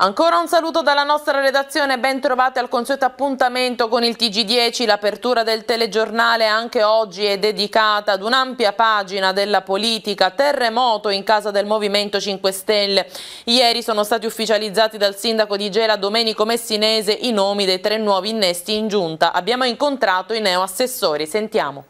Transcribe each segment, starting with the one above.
Ancora un saluto dalla nostra redazione, ben al consueto appuntamento con il Tg10, l'apertura del telegiornale anche oggi è dedicata ad un'ampia pagina della politica, terremoto in casa del Movimento 5 Stelle. Ieri sono stati ufficializzati dal sindaco di Gela Domenico Messinese i nomi dei tre nuovi innesti in giunta. Abbiamo incontrato i neoassessori, sentiamo.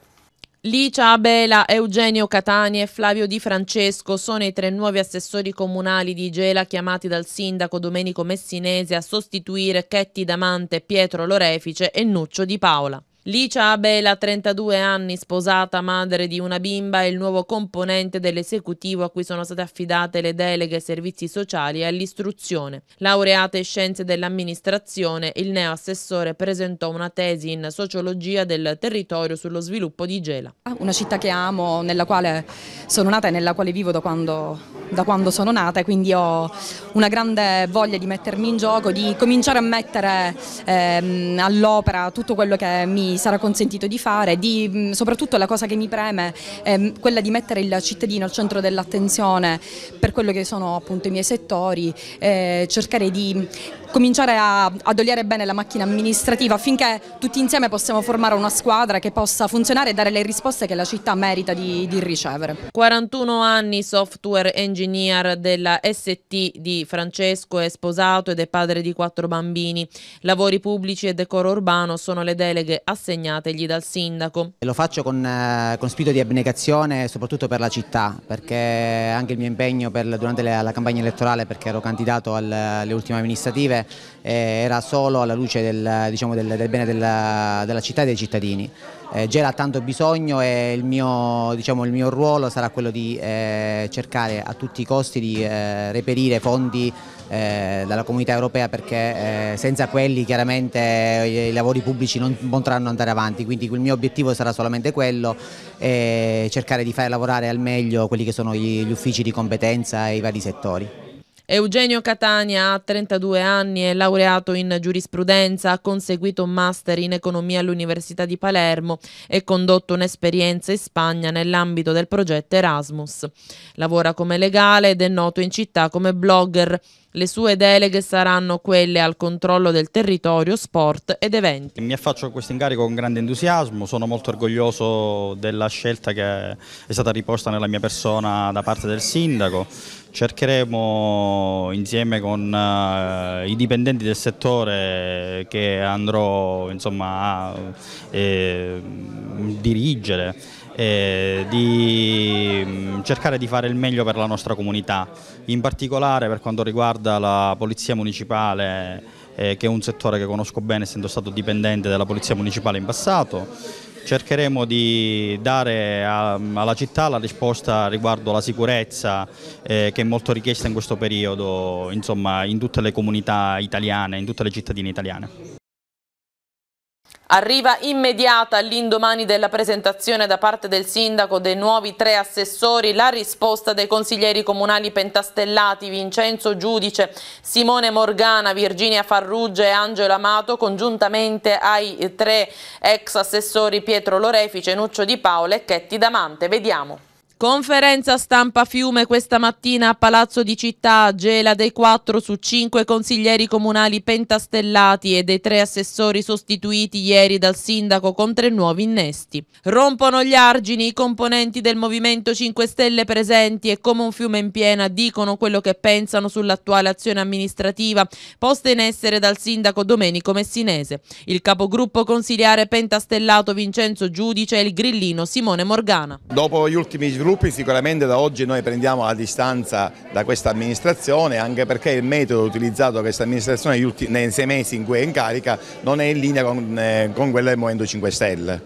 Licia Abela, Eugenio Catani e Flavio Di Francesco sono i tre nuovi assessori comunali di Gela chiamati dal sindaco Domenico Messinese a sostituire Chetti Damante, Pietro Lorefice e Nuccio Di Paola. Licia Abela, 32 anni, sposata, madre di una bimba, è il nuovo componente dell'esecutivo a cui sono state affidate le deleghe ai servizi sociali e all'istruzione. Laureata in scienze dell'amministrazione, il neoassessore presentò una tesi in sociologia del territorio sullo sviluppo di Gela. Una città che amo, nella quale sono nata e nella quale vivo da quando, da quando sono nata, quindi ho una grande voglia di mettermi in gioco, di cominciare a mettere ehm, all'opera tutto quello che mi sarà consentito di fare, di, mm, soprattutto la cosa che mi preme è mm, quella di mettere il cittadino al centro dell'attenzione per quello che sono appunto i miei settori, eh, cercare di mm, cominciare a, a dogliare bene la macchina amministrativa affinché tutti insieme possiamo formare una squadra che possa funzionare e dare le risposte che la città merita di, di ricevere. 41 anni software engineer della ST di Francesco è sposato ed è padre di quattro bambini. Lavori pubblici e decoro urbano sono le deleghe assegnate consegnategli dal sindaco. Lo faccio con, eh, con spirito di abnegazione soprattutto per la città perché anche il mio impegno per, durante la, la, campagna elettorale perché ero candidato al, alle ultime amministrative eh, era solo alla luce del, diciamo, del, del bene della, della, città e dei cittadini. Eh, Gela ha tanto bisogno e il mio, diciamo, il mio ruolo sarà quello di eh, cercare a tutti i costi di eh, reperire fondi eh, dalla comunità europea perché eh, senza quelli chiaramente eh, i lavori pubblici non potranno andare avanti, quindi il mio obiettivo sarà solamente quello, eh, cercare di far lavorare al meglio quelli che sono gli, gli uffici di competenza e i vari settori. Eugenio Catania ha 32 anni, è laureato in giurisprudenza, ha conseguito un master in economia all'Università di Palermo e condotto un'esperienza in Spagna nell'ambito del progetto Erasmus. Lavora come legale ed è noto in città come blogger. Le sue deleghe saranno quelle al controllo del territorio, sport ed eventi. Mi affaccio a questo incarico con grande entusiasmo, sono molto orgoglioso della scelta che è stata riposta nella mia persona da parte del sindaco. Cercheremo insieme con uh, i dipendenti del settore che andrò insomma, a eh, dirigere eh, di mm, cercare di fare il meglio per la nostra comunità, in particolare per quanto riguarda la polizia municipale, eh, che è un settore che conosco bene essendo stato dipendente della polizia municipale in passato. Cercheremo di dare a, alla città la risposta riguardo alla sicurezza eh, che è molto richiesta in questo periodo, insomma, in tutte le comunità italiane, in tutte le cittadine italiane. Arriva immediata all'indomani della presentazione da parte del sindaco dei nuovi tre assessori la risposta dei consiglieri comunali pentastellati Vincenzo Giudice, Simone Morgana, Virginia Farrugge e Angelo Amato congiuntamente ai tre ex assessori Pietro Lorefice, Nuccio Di Paolo e Chetti Damante. Vediamo. Conferenza stampa Fiume questa mattina a Palazzo di Città, gela dei 4 su 5 consiglieri comunali pentastellati e dei 3 assessori sostituiti ieri dal sindaco con tre nuovi innesti. Rompono gli argini i componenti del Movimento 5 Stelle presenti e come un fiume in piena dicono quello che pensano sull'attuale azione amministrativa posta in essere dal sindaco Domenico Messinese. Il capogruppo consigliare pentastellato Vincenzo Giudice e il grillino Simone Morgana. Dopo gli ultimi sviluppi gruppi sicuramente da oggi noi prendiamo la distanza da questa amministrazione anche perché il metodo utilizzato da questa amministrazione negli nei sei mesi in cui è in carica non è in linea con, eh, con quella del Movimento 5 Stelle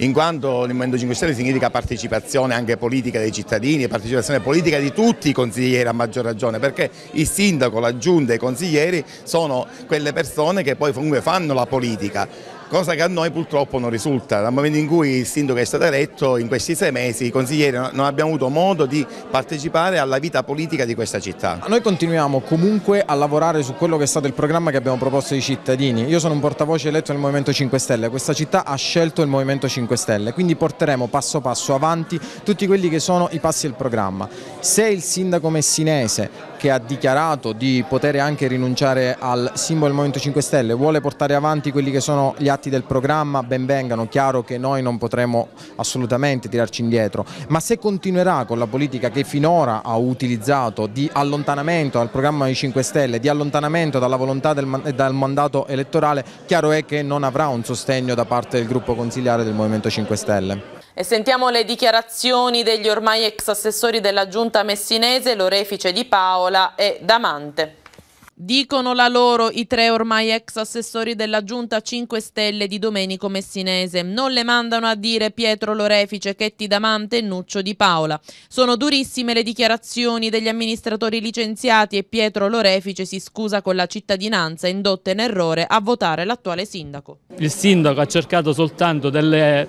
in quanto il Movimento 5 Stelle significa partecipazione anche politica dei cittadini e partecipazione politica di tutti i consiglieri a maggior ragione perché il sindaco, la giunta e i consiglieri sono quelle persone che poi comunque fanno la politica cosa che a noi purtroppo non risulta. Dal momento in cui il sindaco è stato eletto, in questi sei mesi i consiglieri non abbiamo avuto modo di partecipare alla vita politica di questa città. Noi continuiamo comunque a lavorare su quello che è stato il programma che abbiamo proposto ai cittadini. Io sono un portavoce eletto nel Movimento 5 Stelle, questa città ha scelto il Movimento 5 Stelle, quindi porteremo passo passo avanti tutti quelli che sono i passi del programma. Se il sindaco messinese che ha dichiarato di poter anche rinunciare al simbolo del Movimento 5 Stelle vuole portare avanti quelli che sono gli altri atti del programma ben vengano, chiaro che noi non potremo assolutamente tirarci indietro, ma se continuerà con la politica che finora ha utilizzato di allontanamento dal programma dei 5 Stelle, di allontanamento dalla volontà del, dal mandato elettorale, chiaro è che non avrà un sostegno da parte del gruppo consigliare del Movimento 5 Stelle. E sentiamo le dichiarazioni degli ormai ex assessori della giunta messinese, Lorefice Di Paola e Damante. Dicono la loro i tre ormai ex assessori della Giunta 5 Stelle di Domenico Messinese. Non le mandano a dire Pietro Lorefice, Chetti Damante e Nuccio Di Paola. Sono durissime le dichiarazioni degli amministratori licenziati e Pietro Lorefice si scusa con la cittadinanza indotta in errore a votare l'attuale sindaco. Il sindaco ha cercato soltanto delle,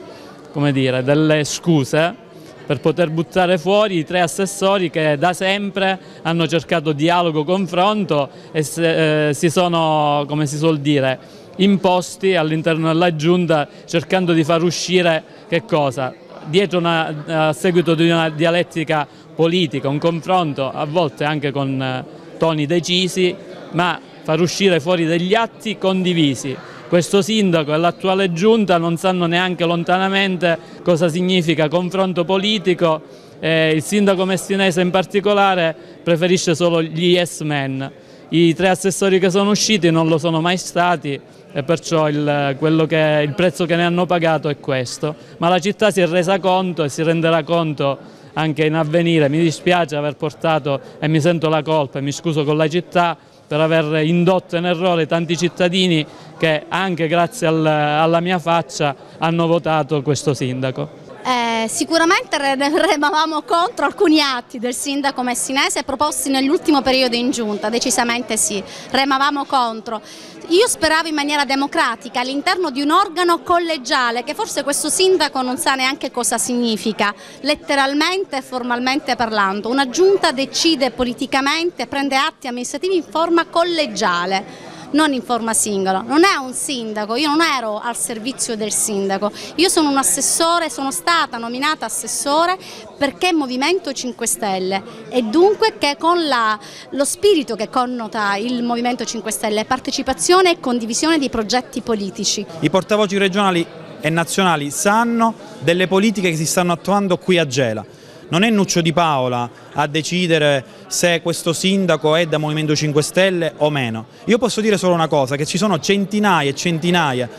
dire, delle scuse per poter buttare fuori i tre assessori che da sempre hanno cercato dialogo, confronto e se, eh, si sono, come si suol dire, imposti all'interno della giunta cercando di far uscire che cosa? Dietro una, a seguito di una dialettica politica, un confronto a volte anche con eh, toni decisi, ma far uscire fuori degli atti condivisi questo sindaco e l'attuale giunta non sanno neanche lontanamente cosa significa confronto politico e eh, il sindaco messinese in particolare preferisce solo gli yes men. I tre assessori che sono usciti non lo sono mai stati e perciò il, che, il prezzo che ne hanno pagato è questo. Ma la città si è resa conto e si renderà conto anche in avvenire. Mi dispiace aver portato e mi sento la colpa e mi scuso con la città per aver indotto in errore tanti cittadini che anche grazie al, alla mia faccia hanno votato questo sindaco. Eh, sicuramente remavamo contro alcuni atti del sindaco messinese proposti nell'ultimo periodo in giunta, decisamente sì, remavamo contro. Io speravo in maniera democratica all'interno di un organo collegiale che forse questo sindaco non sa neanche cosa significa, letteralmente e formalmente parlando. Una giunta decide politicamente, prende atti amministrativi in forma collegiale non in forma singola, non è un sindaco, io non ero al servizio del sindaco, io sono un assessore, sono stata nominata assessore perché Movimento 5 Stelle e dunque che con la, lo spirito che connota il Movimento 5 Stelle è partecipazione e condivisione dei progetti politici. I portavoci regionali e nazionali sanno delle politiche che si stanno attuando qui a Gela. Non è Nuccio Di Paola a decidere se questo sindaco è da Movimento 5 Stelle o meno. Io posso dire solo una cosa, che ci sono centinaia e centinaia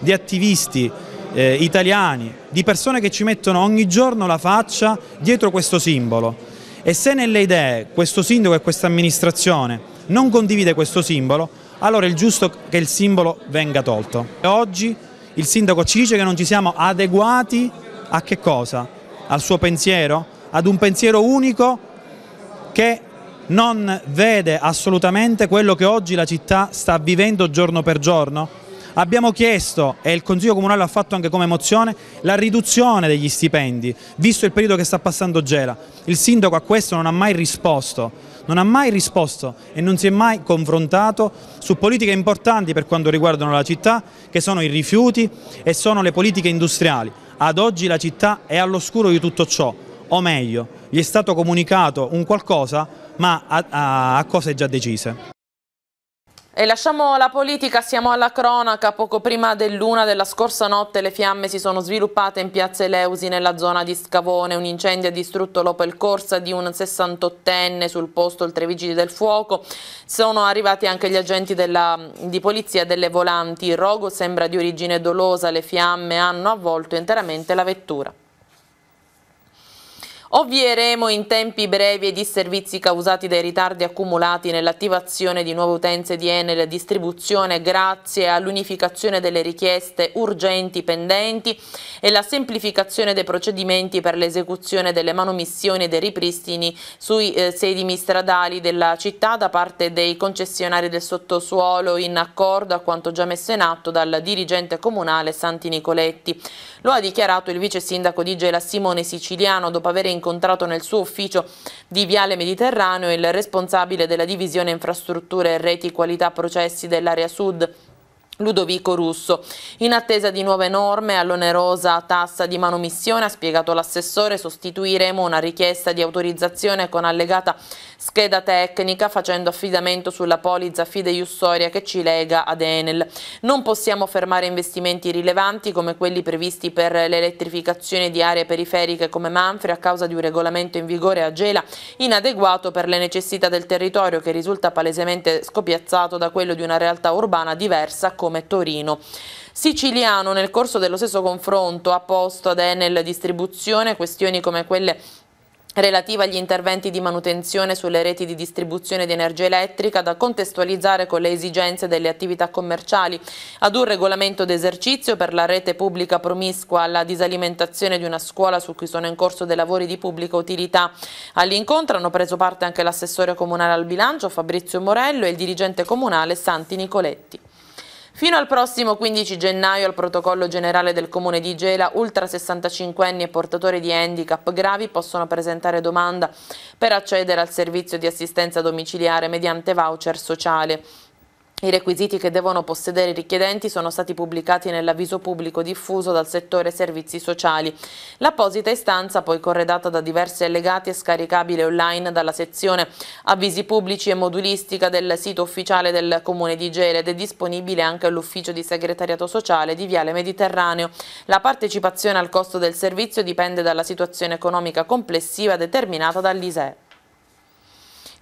di attivisti eh, italiani, di persone che ci mettono ogni giorno la faccia dietro questo simbolo. E se nelle idee questo sindaco e questa amministrazione non condivide questo simbolo, allora è giusto che il simbolo venga tolto. E oggi il sindaco ci dice che non ci siamo adeguati a che cosa? al suo pensiero, ad un pensiero unico che non vede assolutamente quello che oggi la città sta vivendo giorno per giorno. Abbiamo chiesto, e il Consiglio Comunale ha fatto anche come mozione, la riduzione degli stipendi, visto il periodo che sta passando Gela. Il sindaco a questo non ha mai risposto, non ha mai risposto e non si è mai confrontato su politiche importanti per quanto riguardano la città, che sono i rifiuti e sono le politiche industriali. Ad oggi la città è all'oscuro di tutto ciò, o meglio, gli è stato comunicato un qualcosa ma a, a, a cose già decise. E lasciamo la politica, siamo alla cronaca. Poco prima dell'una della scorsa notte le fiamme si sono sviluppate in piazza Eleusi nella zona di Scavone. Un incendio ha distrutto l'Opel Corsa di un 68enne sul posto oltre vigili del fuoco. Sono arrivati anche gli agenti della, di polizia delle volanti. Il rogo sembra di origine dolosa, le fiamme hanno avvolto interamente la vettura. Ovvieremo in tempi brevi i disservizi causati dai ritardi accumulati nell'attivazione di nuove utenze di Enel Distribuzione grazie all'unificazione delle richieste urgenti pendenti e la semplificazione dei procedimenti per l'esecuzione delle manomissioni e dei ripristini sui eh, sedimi stradali della città da parte dei concessionari del sottosuolo in accordo a quanto già messo in atto dal dirigente comunale Santi Nicoletti. Lo ha dichiarato il vice sindaco di Gela Simone Siciliano dopo aver incontrato nel suo ufficio di Viale Mediterraneo il responsabile della divisione infrastrutture e reti qualità processi dell'area sud Ludovico Russo. In attesa di nuove norme all'onerosa tassa di manomissione, ha spiegato l'assessore, sostituiremo una richiesta di autorizzazione con allegata Scheda tecnica facendo affidamento sulla polizza fideiussoria che ci lega ad Enel. Non possiamo fermare investimenti rilevanti come quelli previsti per l'elettrificazione di aree periferiche come Manfre a causa di un regolamento in vigore a Gela inadeguato per le necessità del territorio che risulta palesemente scopiazzato da quello di una realtà urbana diversa come Torino. Siciliano nel corso dello stesso confronto ha posto ad Enel distribuzione questioni come quelle relativa agli interventi di manutenzione sulle reti di distribuzione di energia elettrica da contestualizzare con le esigenze delle attività commerciali, ad un regolamento d'esercizio per la rete pubblica promiscua alla disalimentazione di una scuola su cui sono in corso dei lavori di pubblica utilità. All'incontro hanno preso parte anche l'assessore comunale al bilancio Fabrizio Morello e il dirigente comunale Santi Nicoletti. Fino al prossimo 15 gennaio al protocollo generale del Comune di Gela, ultra 65 anni e portatori di handicap gravi possono presentare domanda per accedere al servizio di assistenza domiciliare mediante voucher sociale. I requisiti che devono possedere i richiedenti sono stati pubblicati nell'avviso pubblico diffuso dal settore servizi sociali. L'apposita istanza, poi corredata da diversi allegati, è scaricabile online dalla sezione avvisi pubblici e modulistica del sito ufficiale del Comune di Gela ed è disponibile anche all'ufficio di segretariato sociale di Viale Mediterraneo. La partecipazione al costo del servizio dipende dalla situazione economica complessiva determinata dall'ISEE.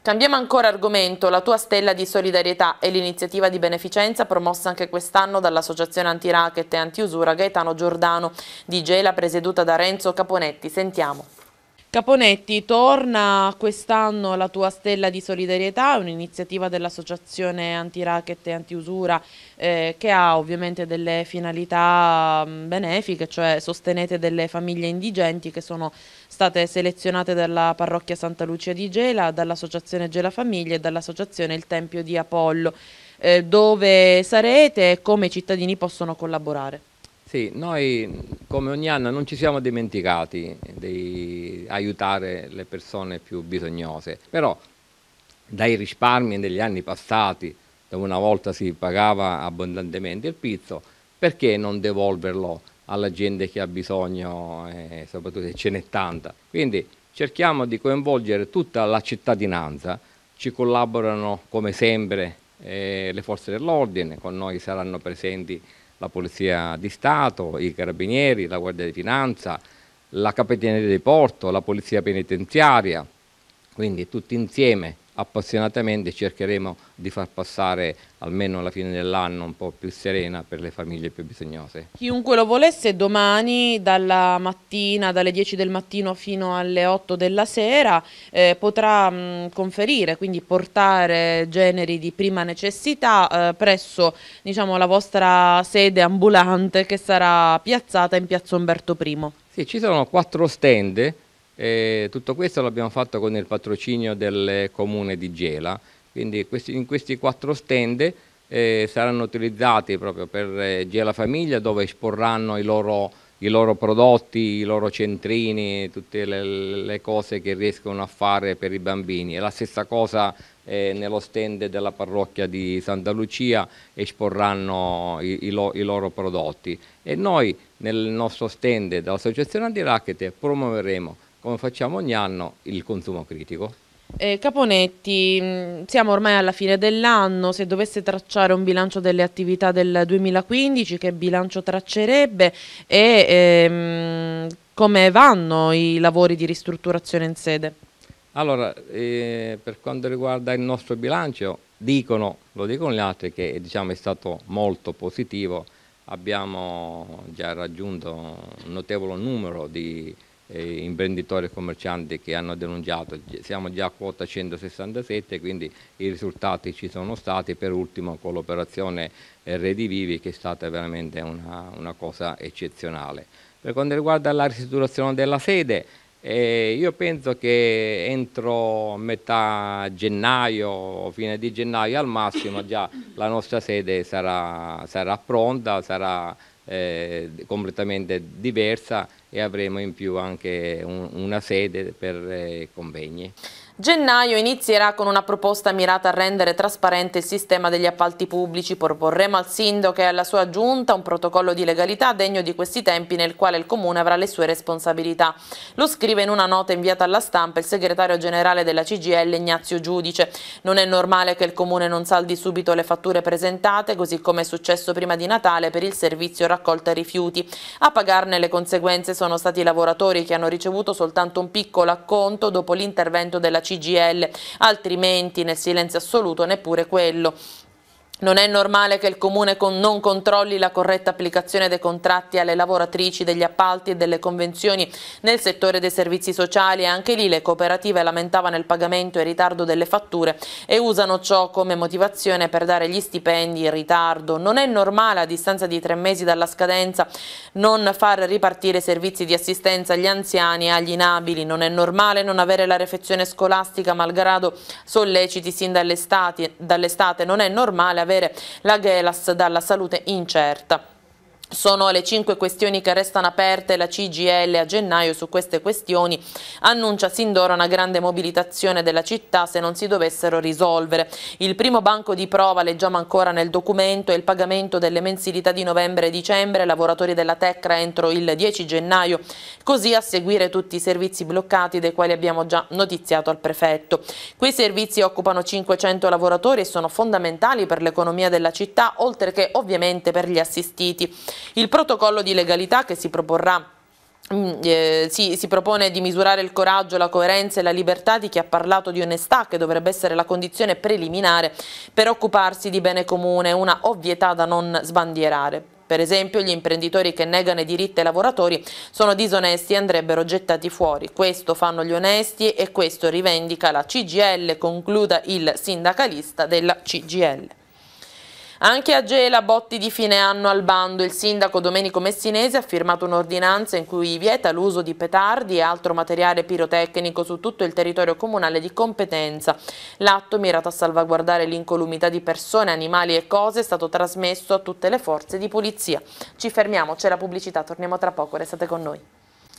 Cambiamo ancora argomento, la tua stella di solidarietà e l'iniziativa di beneficenza promossa anche quest'anno dall'associazione anti-racket e anti-usura Gaetano Giordano di Gela presieduta da Renzo Caponetti. Sentiamo. Caponetti, torna quest'anno la tua stella di solidarietà, un'iniziativa dell'associazione anti-racket e anti-usura eh, che ha ovviamente delle finalità mm, benefiche, cioè sostenete delle famiglie indigenti che sono state selezionate dalla parrocchia Santa Lucia di Gela, dall'associazione Gela Famiglie e dall'associazione Il Tempio di Apollo. Eh, dove sarete e come i cittadini possono collaborare? Sì, noi come ogni anno non ci siamo dimenticati di aiutare le persone più bisognose, però dai risparmi degli anni passati, dove una volta si pagava abbondantemente il pizzo, perché non devolverlo alla gente che ha bisogno, eh, soprattutto se ce n'è tanta. Quindi cerchiamo di coinvolgere tutta la cittadinanza, ci collaborano come sempre eh, le forze dell'ordine, con noi saranno presenti la Polizia di Stato, i Carabinieri, la Guardia di Finanza, la Capitaneria di Porto, la Polizia Penitenziaria, quindi tutti insieme appassionatamente cercheremo di far passare almeno alla fine dell'anno un po' più serena per le famiglie più bisognose. Chiunque lo volesse domani dalla mattina, dalle 10 del mattino fino alle 8 della sera eh, potrà mh, mm, conferire, quindi portare generi di prima necessità eh, presso diciamo, la vostra sede ambulante che sarà piazzata in piazza Umberto I. Sì, ci sono quattro stand e tutto questo l'abbiamo fatto con il patrocinio del comune di Gela, quindi questi, in questi quattro stand eh, saranno utilizzati proprio per eh, Gela Famiglia dove esporranno i loro, i loro prodotti, i loro centrini, tutte le, le, cose che riescono a fare per i bambini. E la stessa cosa eh, nello stand della parrocchia di Santa Lucia esporranno i, i, lo, i loro prodotti e noi nel nostro stand dell'associazione Antiracchete promuoveremo come facciamo ogni anno, il consumo critico. Eh, Caponetti, mm, siamo ormai alla fine dell'anno, se dovesse tracciare un bilancio delle attività del 2015, che bilancio traccerebbe e ehm, come vanno i lavori di ristrutturazione in sede? Allora, eh, per quanto riguarda il nostro bilancio, dicono, lo dicono gli altri, che diciamo, è stato molto positivo, abbiamo già raggiunto un notevole numero di eh, imprenditori e commercianti che hanno denunciato, siamo già a quota 167, quindi i risultati ci sono stati, per ultimo con l'operazione Redi Vivi che è stata veramente una, una cosa eccezionale. Per quanto riguarda la ristrutturazione della sede, eh, io penso che entro metà gennaio, o fine di gennaio al massimo, già la nostra sede sarà, sarà pronta, sarà eh, completamente diversa e avremo in più anche un, una sede per eh, convegni. Gennaio inizierà con una proposta mirata a rendere trasparente il sistema degli appalti pubblici. Proporremo al sindaco e alla sua giunta un protocollo di legalità degno di questi tempi nel quale il comune avrà le sue responsabilità. Lo scrive in una nota inviata alla stampa il segretario generale della CGL Ignazio Giudice. Non è normale che il comune non saldi subito le fatture presentate, così come è successo prima di Natale per il servizio raccolta rifiuti. A pagarne le conseguenze sono stati i lavoratori che hanno ricevuto soltanto un piccolo acconto dopo l'intervento della CGL CGL, altrimenti nel silenzio assoluto neppure quello non è normale che il Comune non controlli la corretta applicazione dei contratti alle lavoratrici degli appalti e delle convenzioni nel settore dei servizi sociali. Anche lì le cooperative lamentavano il pagamento e il ritardo delle fatture e usano ciò come motivazione per dare gli stipendi in ritardo. Non è normale a distanza di tre mesi dalla scadenza non far ripartire servizi di assistenza agli anziani e agli inabili. Non è normale non avere la refezione scolastica malgrado solleciti sin dall'estate. Non è normale avere avere la Gelas dalla salute incerta. Sono le cinque questioni che restano aperte la CGL a gennaio su queste questioni annuncia sin d'ora una grande mobilitazione della città se non si dovessero risolvere. Il primo banco di prova, leggiamo ancora nel documento, è il pagamento delle mensilità di novembre e dicembre ai lavoratori della Tecra entro il 10 gennaio, così a seguire tutti i servizi bloccati dei quali abbiamo già notiziato al prefetto. Quei servizi occupano 500 lavoratori e sono fondamentali per l'economia della città oltre che ovviamente per gli assistiti. Il protocollo di legalità che si proporrà mm, eh, si, si, propone di misurare il coraggio, la coerenza e la libertà di chi ha parlato di onestà, che dovrebbe essere la condizione preliminare per occuparsi di bene comune, una ovvietà da non sbandierare. Per esempio gli imprenditori che negano i diritti ai lavoratori sono disonesti e andrebbero gettati fuori. Questo fanno gli onesti e questo rivendica la CGL, concluda il sindacalista della CGL. Anche a Gela botti di fine anno al bando. Il sindaco Domenico Messinese ha firmato un'ordinanza in cui vieta l'uso di petardi e altro materiale pirotecnico su tutto il territorio comunale di competenza. L'atto mirato a salvaguardare l'incolumità di persone, animali e cose è stato trasmesso a tutte le forze di polizia. Ci fermiamo, c'è la pubblicità, torniamo tra poco, restate con noi.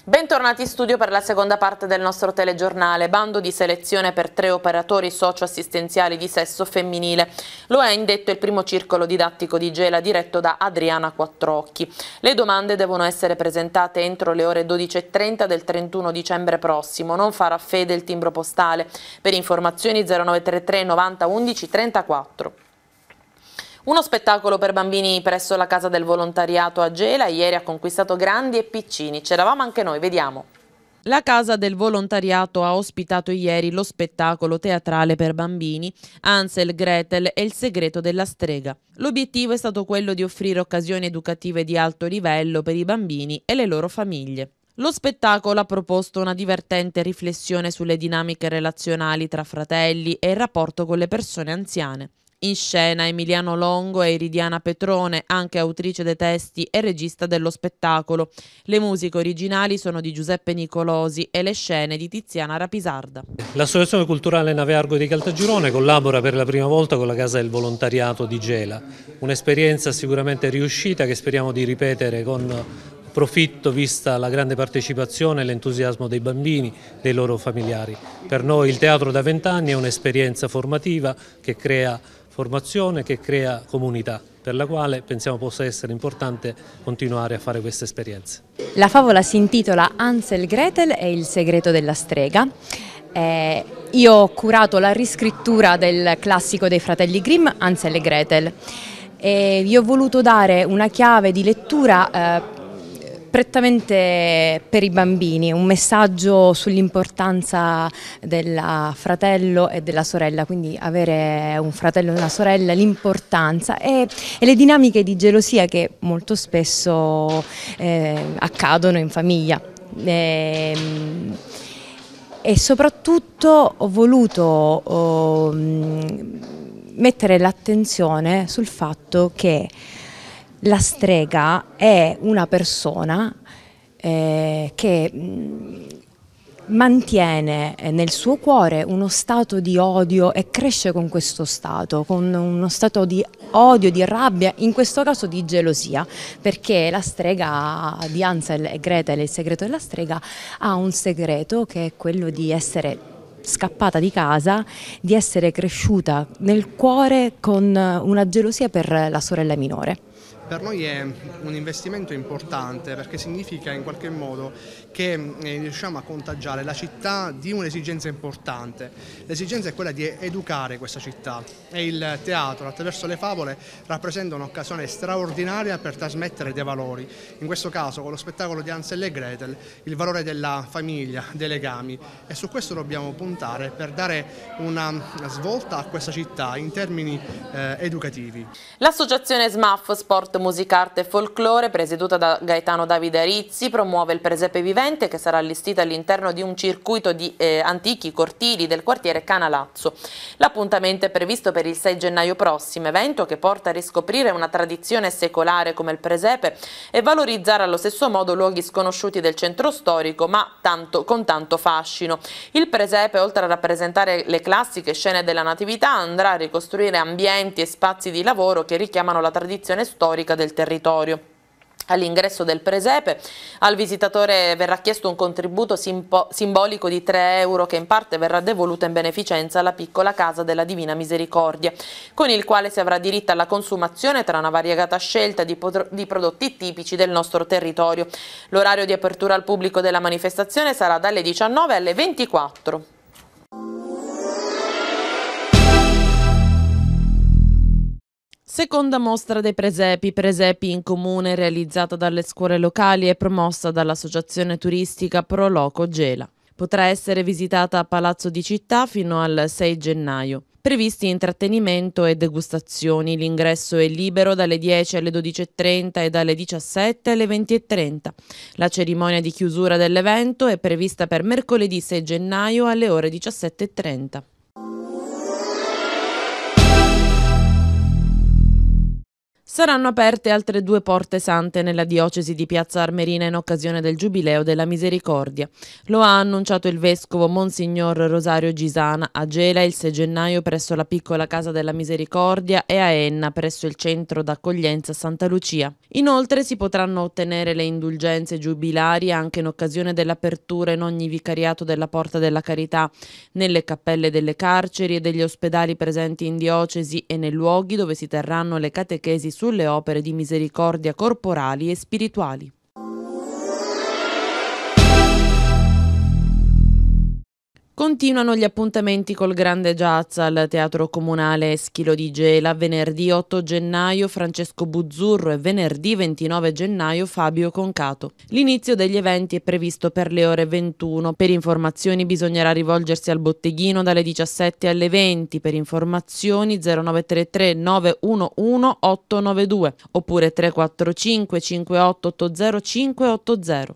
Bentornati in studio per la seconda parte del nostro telegiornale, bando di selezione per tre operatori socioassistenziali di sesso femminile. Lo è indetto il primo circolo didattico di Gela diretto da Adriana Quattrocchi. Le domande devono essere presentate entro le ore 12.30 del 31 dicembre prossimo, non farà fede il timbro postale. Per informazioni 0933 90 11 34. Uno spettacolo per bambini presso la Casa del Volontariato a Gela ieri ha conquistato grandi e piccini. C'eravamo anche noi, vediamo. La Casa del Volontariato ha ospitato ieri lo spettacolo teatrale per bambini Ansel, Gretel e il segreto della strega. L'obiettivo è stato quello di offrire occasioni educative di alto livello per i bambini e le loro famiglie. Lo spettacolo ha proposto una divertente riflessione sulle dinamiche relazionali tra fratelli e il rapporto con le persone anziane. In scena Emiliano Longo e Iridiana Petrone, anche autrice dei testi e regista dello spettacolo. Le musiche originali sono di Giuseppe Nicolosi e le scene di Tiziana Rapisarda. L'Associazione Culturale Nave Argo di Caltagirone collabora per la prima volta con la Casa del Volontariato di Gela, un'esperienza sicuramente riuscita che speriamo di ripetere con profitto vista la grande partecipazione e l'entusiasmo dei bambini, e dei loro familiari. Per noi il teatro da vent'anni è un'esperienza formativa che crea formazione che crea comunità per la quale pensiamo possa essere importante continuare a fare queste esperienze. La favola si intitola Ansel Gretel e il segreto della strega. Eh, io ho curato la riscrittura del classico dei fratelli Grimm, Ansel e Gretel. E vi ho voluto dare una chiave di lettura eh, prettamente per i bambini, un messaggio sull'importanza del fratello e della sorella, quindi avere un fratello e una sorella, l'importanza e, e, le dinamiche di gelosia che molto spesso eh, accadono in famiglia. E, ehm, e soprattutto ho voluto oh, mm, mettere l'attenzione sul fatto che la strega è una persona eh, che mm, mantiene eh, nel suo cuore uno stato di odio e cresce con questo stato, con uno stato di odio, di rabbia, in questo caso di gelosia, perché la strega di Ansel e Gretel, il segreto della strega, ha un segreto che è quello di essere scappata di casa, di essere cresciuta nel cuore con una gelosia per la sorella minore per noi è un investimento importante perché significa in qualche modo che eh, riusciamo a contagiare la città di un'esigenza importante. L'esigenza è quella di educare questa città e il teatro attraverso le favole rappresenta un'occasione straordinaria per trasmettere dei valori. In questo caso con lo spettacolo di Ansel e Gretel il valore della famiglia, dei legami e su questo dobbiamo puntare per dare una svolta a questa città in termini eh, educativi. L'associazione SMAF Sport Musica, Arte e Folklore, presieduta da Gaetano Davide Rizzi, promuove il presepe vivente che sarà allestito all'interno di un circuito di eh, antichi cortili del quartiere Canalazzo. L'appuntamento è previsto per il 6 gennaio prossimo, evento che porta a riscoprire una tradizione secolare come il presepe e valorizzare allo stesso modo luoghi sconosciuti del centro storico, ma tanto, con tanto fascino. Il presepe, oltre a rappresentare le classiche scene della Natività, andrà a ricostruire ambienti e spazi di lavoro che richiamano la tradizione storica ecologica del territorio. All'ingresso del presepe al visitatore verrà chiesto un contributo simbolico di 3 euro che in parte verrà devoluto in beneficenza alla piccola casa della Divina Misericordia, con il quale si avrà diritto alla consumazione tra una variegata scelta di, di prodotti tipici del nostro territorio. L'orario di apertura al pubblico della manifestazione sarà dalle 19 alle 24. Seconda mostra dei presepi, presepi in comune realizzata dalle scuole locali e promossa dall'associazione turistica Proloco Gela. Potrà essere visitata a Palazzo di Città fino al 6 gennaio. Previsti intrattenimento e degustazioni, l'ingresso è libero dalle 10 alle 12.30 e dalle 17 alle 20.30. La cerimonia di chiusura dell'evento è prevista per mercoledì 6 gennaio alle ore 17.30. Saranno aperte altre due porte sante nella diocesi di Piazza Armerina in occasione del Giubileo della Misericordia. Lo ha annunciato il vescovo Monsignor Rosario Gisana a Gela il 6 gennaio presso la piccola Casa della Misericordia e a Enna presso il centro d'accoglienza Santa Lucia. Inoltre si potranno ottenere le indulgenze giubilari anche in occasione dell'apertura in ogni vicariato della Porta della Carità, nelle cappelle delle carceri e degli ospedali presenti in diocesi e nei luoghi dove si terranno le catechesi sul sulle opere di misericordia corporali e spirituali. Continuano gli appuntamenti col grande jazz al Teatro Comunale Schilo di Gela. Venerdì 8 gennaio Francesco Buzzurro e venerdì 29 gennaio Fabio Concato. L'inizio degli eventi è previsto per le ore 21. Per informazioni bisognerà rivolgersi al botteghino dalle 17 alle 20. Per informazioni 0933 911 892 oppure 345 58 80580.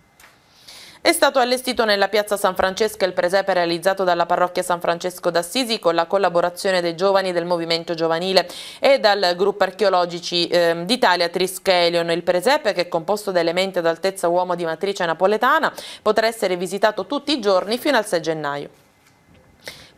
È stato allestito nella piazza San Francesco il presepe realizzato dalla parrocchia San Francesco d'Assisi con la collaborazione dei giovani del movimento giovanile e dal gruppo archeologici eh, d'Italia Trischelion. Il presepe, che è composto da elementi ad altezza uomo di matrice napoletana, potrà essere visitato tutti i giorni fino al 6 gennaio.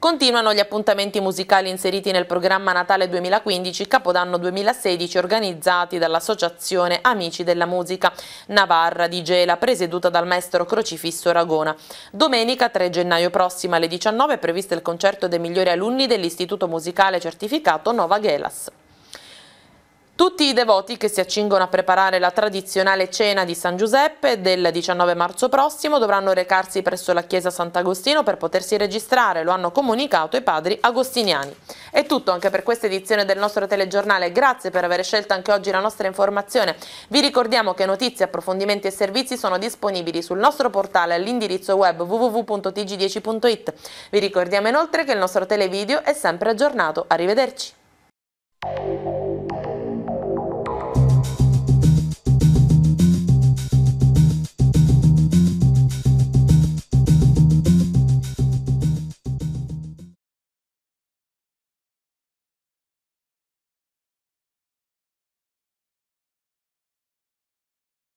Continuano gli appuntamenti musicali inseriti nel programma Natale 2015 Capodanno 2016 organizzati dall'Associazione Amici della Musica Navarra di Gela, presieduta dal maestro Crocifisso Ragona. Domenica 3 gennaio prossima alle 19 è previsto il concerto dei migliori alunni dell'Istituto Musicale Certificato Nova Gelas. Tutti i devoti che si accingono a preparare la tradizionale cena di San Giuseppe del 19 marzo prossimo dovranno recarsi presso la chiesa Sant'Agostino per potersi registrare, lo hanno comunicato i padri agostiniani. È tutto anche per questa edizione del nostro telegiornale, grazie per aver scelto anche oggi la nostra informazione. Vi ricordiamo che notizie, approfondimenti e servizi sono disponibili sul nostro portale all'indirizzo web www.tg10.it. Vi ricordiamo inoltre che il nostro televideo è sempre aggiornato. Arrivederci!